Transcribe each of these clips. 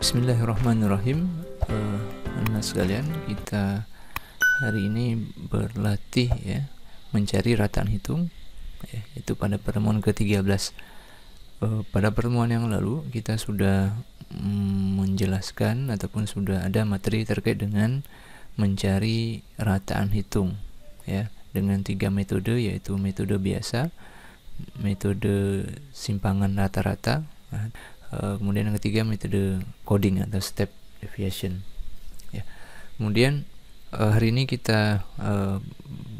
Bismillahirrahmanirrahim uh, eh, Anak sekalian kita hari ini berlatih ya mencari rataan hitung ya, itu pada pertemuan ke-13 uh, eh, pada pertemuan yang lalu kita sudah mm, menjelaskan ataupun sudah ada materi terkait dengan mencari rataan hitung ya dengan tiga metode yaitu metode biasa metode simpangan rata-rata nah, Eh, kemudian yang ketiga metode coding atau step deviation ya kemudian uh, hari ini kita uh,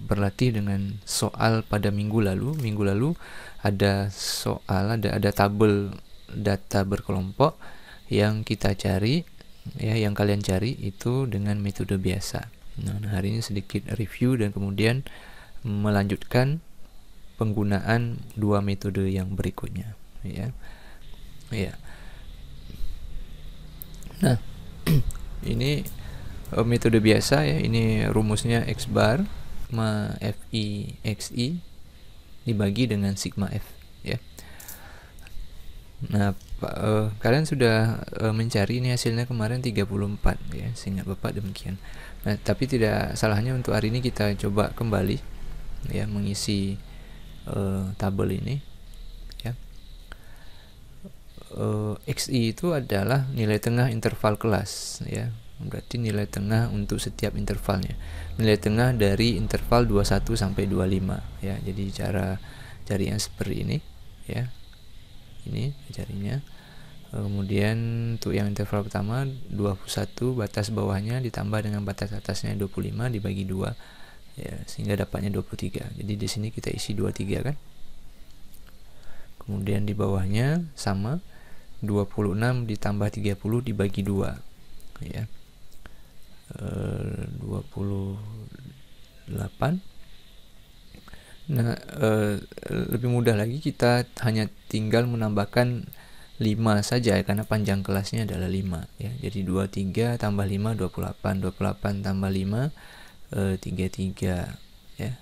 berlatih dengan soal pada minggu lalu minggu lalu ada soal ada ada tabel data berkelompok yang kita cari ya yang kalian cari itu dengan metode biasa nah, nah hari ini sedikit review dan kemudian melanjutkan penggunaan dua metode yang berikutnya ya Iya. Nah, ini uh, metode biasa ya. Ini rumusnya x bar sigma fi xi dibagi dengan sigma f ya. Nah, uh, kalian sudah uh, mencari ini hasilnya kemarin 34 ya, sehingga Bapak demikian. Nah, tapi tidak salahnya untuk hari ini kita coba kembali ya mengisi uh, tabel ini uh, eh, XI itu adalah nilai tengah interval kelas ya berarti nilai tengah untuk setiap intervalnya nilai tengah dari interval 21 sampai 25 ya jadi cara cari yang seperti ini ya ini carinya. kemudian untuk yang interval pertama 21 batas bawahnya ditambah dengan batas atasnya 25 dibagi 2 ya sehingga dapatnya 23 jadi di sini kita isi 23 kan kemudian di bawahnya sama 26 ditambah 30 dibagi 2 ya 28 eh, nah e, lebih mudah lagi kita hanya tinggal menambahkan 5 saja karena panjang kelasnya adalah 5 ya jadi 23 tambah 5 28 28 tambah 5 e, 33 ya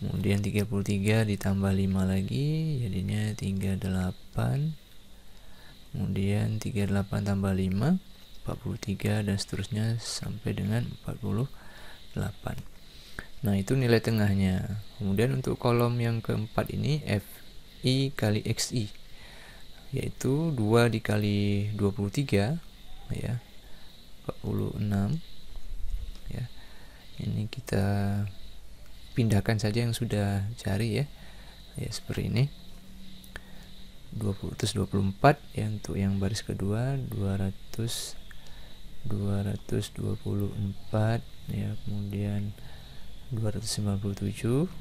kemudian 33 ditambah 5 lagi jadinya 38 kemudian 38 tambah 5 43 dan seterusnya sampai dengan 48 nah itu nilai tengahnya kemudian untuk kolom yang keempat ini FI kali XI yaitu 2 dikali 23 ya 46 ya ini kita pindahkan saja yang sudah cari ya ya seperti ini 224 ya untuk yang baris kedua 200 224 ya kemudian 297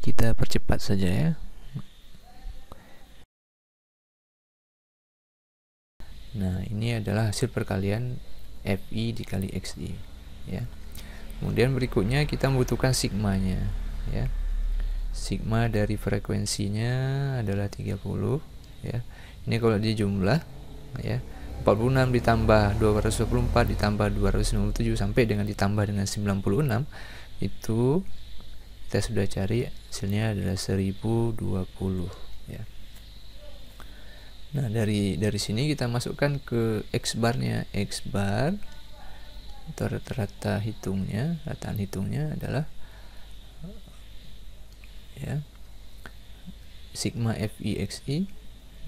kita percepat saja ya nah ini adalah hasil perkalian FI dikali XI ya kemudian berikutnya kita membutuhkan sigmanya ya sigma dari frekuensinya adalah 30 ya ini kalau di jumlah ya 46 ditambah 224 ditambah 297 sampai dengan ditambah dengan 96 itu kita sudah cari hasilnya adalah 1020 ya Nah dari dari sini kita masukkan ke x bar-nya. x bar atau rata-rata hitungnya rataan hitungnya adalah ya sigma FIXI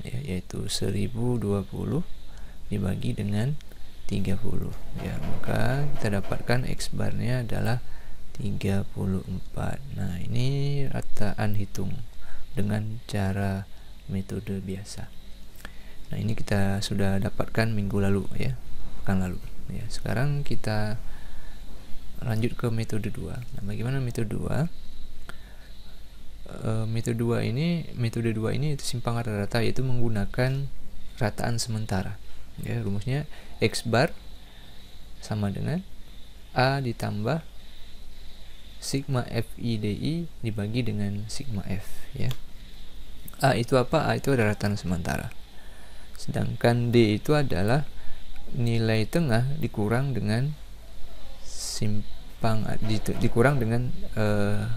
ya, yaitu 1020 dibagi dengan 30 ya maka kita dapatkan X barnya adalah 34 nah ini rataan hitung dengan cara metode biasa nah ini kita sudah dapatkan minggu lalu ya pekan lalu ya sekarang kita lanjut ke metode 2 nah bagaimana metode 2 Eh, metode dua ini metode dua ini itu simpang rata-rata yaitu menggunakan rataan sementara ya rumusnya x bar sama dengan a ditambah sigma f i d i dibagi dengan sigma F ya. A itu apa? A itu adalah rataan sementara. Sedangkan D itu adalah nilai tengah dikurang dengan simpang di, dikurang dengan e,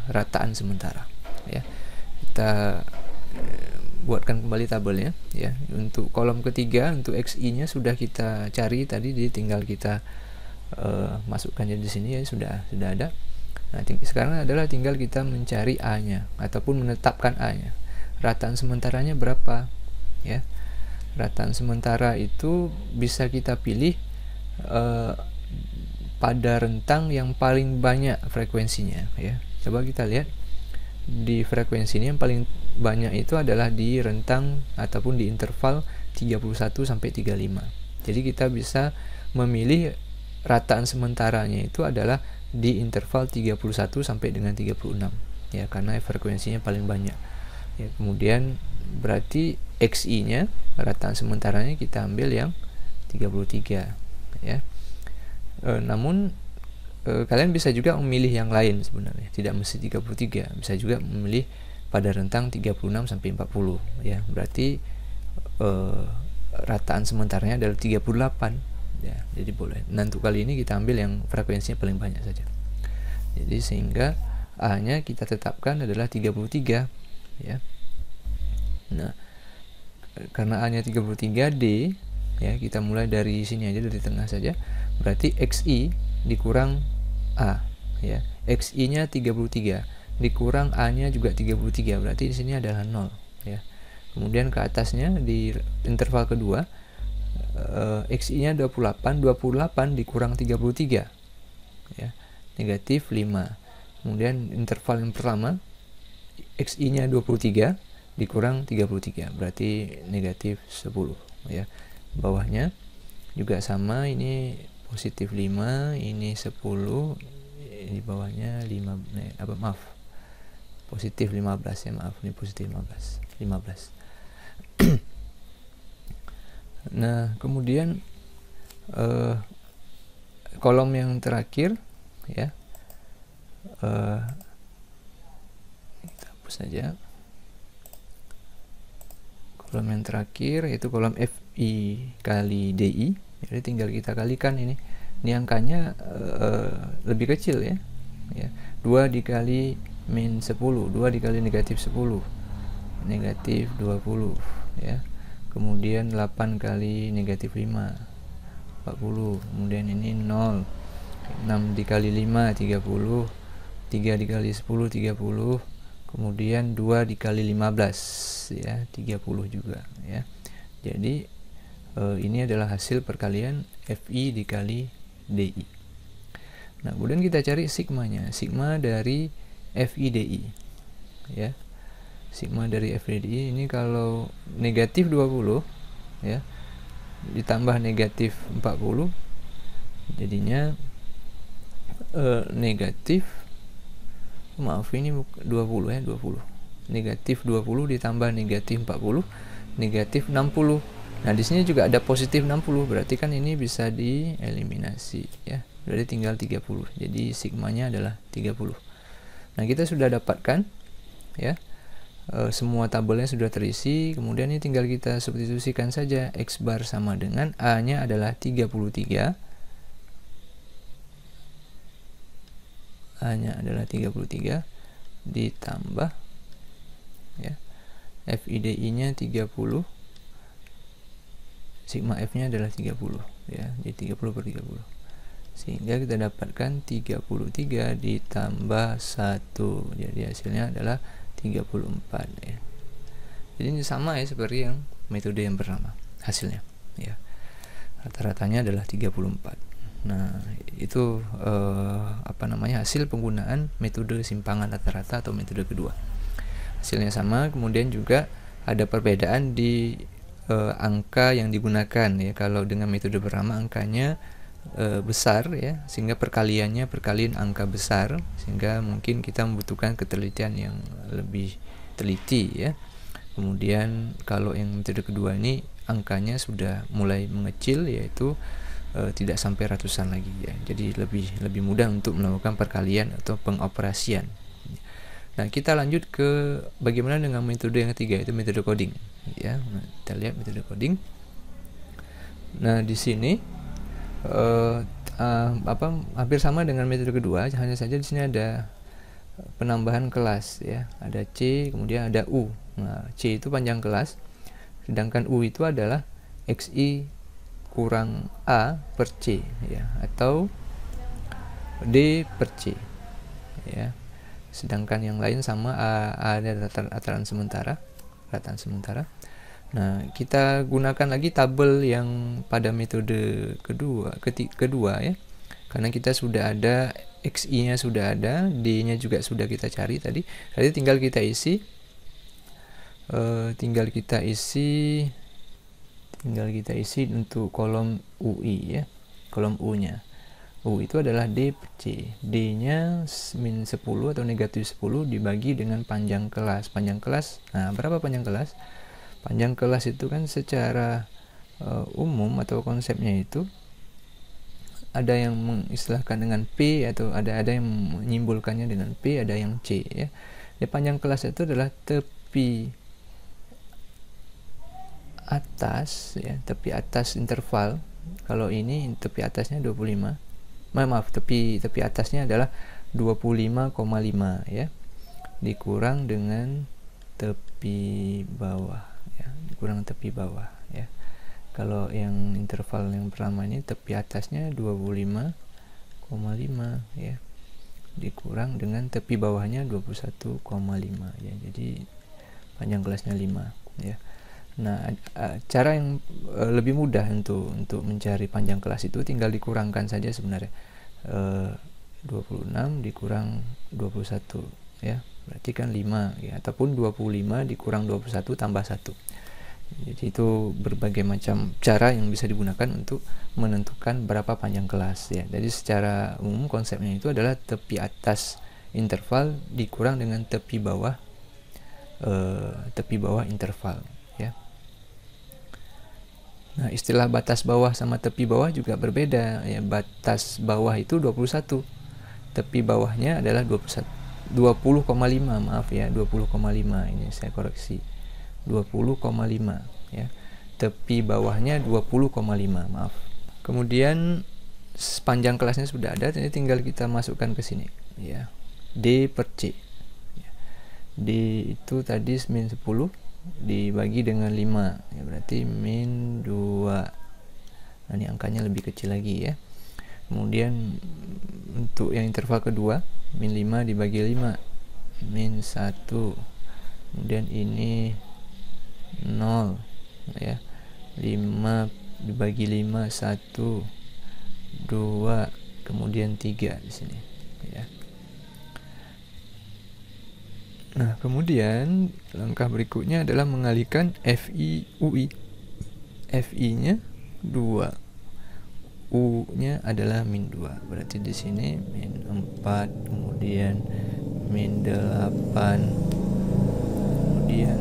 rataan sementara ya kita eh, buatkan kembali tabelnya ya untuk kolom ketiga untuk xi nya sudah kita cari tadi jadi tinggal kita uh, masukkannya di sini ya sudah sudah ada nah sekarang adalah tinggal kita mencari a nya ataupun menetapkan a nya rataan sementaranya berapa ya rataan sementara itu bisa kita pilih uh, pada rentang yang paling banyak frekuensinya ya coba kita lihat di frekuensi ini yang paling banyak itu adalah di rentang ataupun di interval 31 sampai 35. Jadi kita bisa memilih rataan sementaranya itu adalah di interval 31 sampai dengan 36 ya karena frekuensinya paling banyak. Ya, kemudian berarti XI-nya rataan sementaranya kita ambil yang 33 ya. E, namun Eh, kalian bisa juga memilih yang lain sebenarnya tidak mesti 33 bisa juga memilih pada rentang 36 sampai 40 ya berarti e, rataan sementaranya adalah 38 ya jadi boleh dan nah, untuk kali ini kita ambil yang frekuensinya paling banyak saja jadi sehingga A nya kita tetapkan adalah 33 ya nah karena A nya 33 D ya kita mulai dari sini aja dari tengah saja berarti XI dikurang A ya. XI-nya 33 dikurang A-nya juga 33 berarti di sini adalah 0 ya. Kemudian ke atasnya di interval kedua e, XI-nya 28, 28 dikurang 33 ya. Negatif 5. Kemudian interval yang pertama XI-nya 23 dikurang 33 berarti negatif 10 ya. Bawahnya juga sama ini positif 5 ini 10 eh, di bawahnya 5 eh, apa maaf positif 15 ya maaf ini positif 15 15 nah kemudian eh, kolom yang terakhir ya eh, kita hapus saja kolom yang terakhir yaitu kolom FI kali DI jadi tinggal kita kalikan ini ini angkanya uh, lebih kecil ya ya 2 dikali min 10 2 dikali negatif 10 negatif 20 ya kemudian 8 kali negatif 5 40 kemudian ini 0 6 dikali 5 30 3 dikali 10 30 kemudian 2 dikali 15 ya 30 juga ya jadi e, ini adalah hasil perkalian FI dikali DI nah kemudian kita cari sigmanya sigma dari FI DI ya sigma dari FI DI ini kalau negatif 20 ya ditambah negatif 40 jadinya e, negatif maaf ini 20 ya 20 negatif 20 ditambah negatif 40 negatif 60 Nah, di sini juga ada positif 60, berarti kan ini bisa dieliminasi ya. Berarti tinggal 30. Jadi sigmanya adalah 30. Nah, kita sudah dapatkan ya. E, semua tabelnya sudah terisi, kemudian ini tinggal kita substitusikan saja x bar sama dengan a-nya adalah 33. A-nya adalah 33 ditambah ya FIDI-nya 30 sigma f nya adalah 30 ya jadi 30 per 30 sehingga kita dapatkan 33 ditambah 1 jadi hasilnya adalah 34 ya jadi ini sama ya seperti yang metode yang pertama hasilnya ya rata-ratanya adalah 34 nah itu eh, apa namanya hasil penggunaan metode simpangan rata-rata atau metode kedua hasilnya sama kemudian juga ada perbedaan di e, angka yang digunakan ya kalau dengan metode berama angkanya e, besar ya sehingga perkaliannya perkalian angka besar sehingga mungkin kita membutuhkan ketelitian yang lebih teliti ya kemudian kalau yang metode kedua ini angkanya sudah mulai mengecil yaitu e, tidak sampai ratusan lagi ya jadi lebih lebih mudah untuk melakukan perkalian atau pengoperasian Nah, kita lanjut ke bagaimana dengan metode yang ketiga, yaitu metode coding ya kita lihat metode coding nah di sini uh, uh, apa hampir sama dengan metode kedua hanya saja di sini ada penambahan kelas ya ada c kemudian ada u nah, c itu panjang kelas sedangkan u itu adalah xi kurang a per c ya atau d per c ya sedangkan yang lain sama a, a ada dataran sementara Perhatian sementara. Nah, kita gunakan lagi tabel yang pada metode kedua, ketik kedua ya. Karena kita sudah ada XI-nya sudah ada, D-nya juga sudah kita cari tadi. Jadi tinggal kita isi uh, tinggal kita isi tinggal kita isi untuk kolom UI ya. Kolom U-nya. U itu adalah D per C. D-nya min 10 atau negatif 10 dibagi dengan panjang kelas. Panjang kelas, nah berapa panjang kelas? Panjang kelas itu kan secara uh, umum atau konsepnya itu ada yang mengistilahkan dengan P atau ada ada yang menyimpulkannya dengan P, ada yang C ya. Di panjang kelas itu adalah tepi atas ya, tepi atas interval. Kalau ini tepi atasnya 25 maaf, maaf tepi tepi atasnya adalah 25,5 ya dikurang dengan tepi bawah ya dikurang tepi bawah ya kalau yang interval yang pertama ini tepi atasnya 25,5 ya dikurang dengan tepi bawahnya 21,5 ya jadi panjang gelasnya 5 ya nah cara yang e, lebih mudah untuk untuk mencari panjang kelas itu tinggal dikurangkan saja sebenarnya 26 eh, dikurang 21 ya berarti kan 5 ya ataupun 25 dikurang 21 tambah 1 jadi itu berbagai macam cara yang bisa digunakan untuk menentukan berapa panjang kelas ya jadi secara umum konsepnya itu adalah tepi atas interval dikurang dengan tepi bawah eh, tepi bawah interval Nah, istilah batas bawah sama tepi bawah juga berbeda. Ya, batas bawah itu 21. Tepi bawahnya adalah 21 20,5, maaf ya, 20,5 ini saya koreksi. 20,5 ya. Tepi bawahnya 20,5, maaf. Kemudian sepanjang kelasnya sudah ada, jadi tinggal kita masukkan ke sini ya. D per C. Ya. D itu tadi min 10 dibagi dengan 5 ya berarti min 2 nah ini angkanya lebih kecil lagi ya kemudian untuk yang interval kedua min 5 dibagi 5 min 1 kemudian ini 0 ya 5 dibagi 5 1 2 kemudian 3 di sini ya Nah, kemudian langkah berikutnya adalah mengalihkan FI UI. FI-nya 2. U-nya adalah min 2. Berarti di sini min 4, kemudian min 8. Kemudian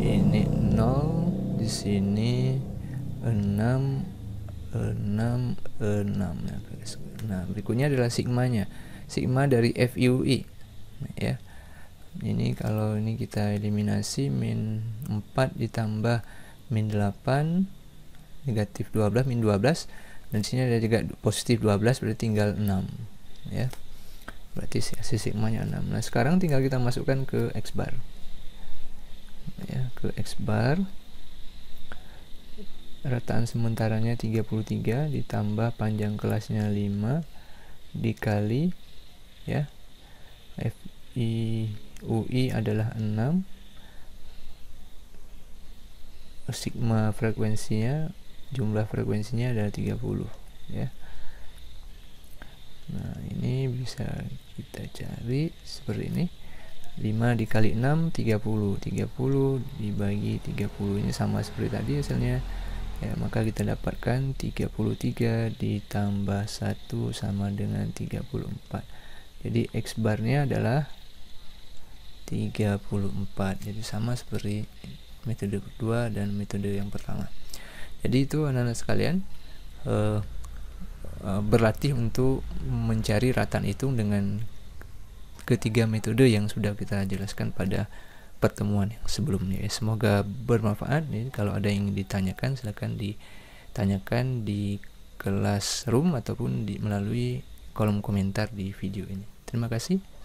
ini 0, di sini 6 6 6. Nah, berikutnya adalah sigma-nya. Sigma dari FI FIUI. Ya ini kalau ini kita eliminasi min 4 ditambah min 8 negatif 12 min 12 dan sini ada juga positif 12 berarti tinggal 6 ya berarti si sigmanya 6 nah sekarang tinggal kita masukkan ke X bar ya ke X bar rataan sementaranya 33 ditambah panjang kelasnya 5 dikali ya FI UI adalah 6 sigma frekuensinya jumlah frekuensinya adalah 30 ya nah ini bisa kita cari seperti ini 5 dikali 6 30 30 dibagi 30 ini sama seperti tadi hasilnya ya maka kita dapatkan 33 ditambah 1 sama dengan 34 jadi X barnya adalah 34 jadi sama seperti metode kedua dan metode yang pertama jadi itu anak-anak sekalian uh, uh, berlatih untuk mencari rataan itu dengan ketiga metode yang sudah kita jelaskan pada pertemuan yang sebelumnya ya, semoga bermanfaat Jadi, kalau ada yang ditanyakan silahkan ditanyakan di kelas room ataupun di, melalui kolom komentar di video ini terima kasih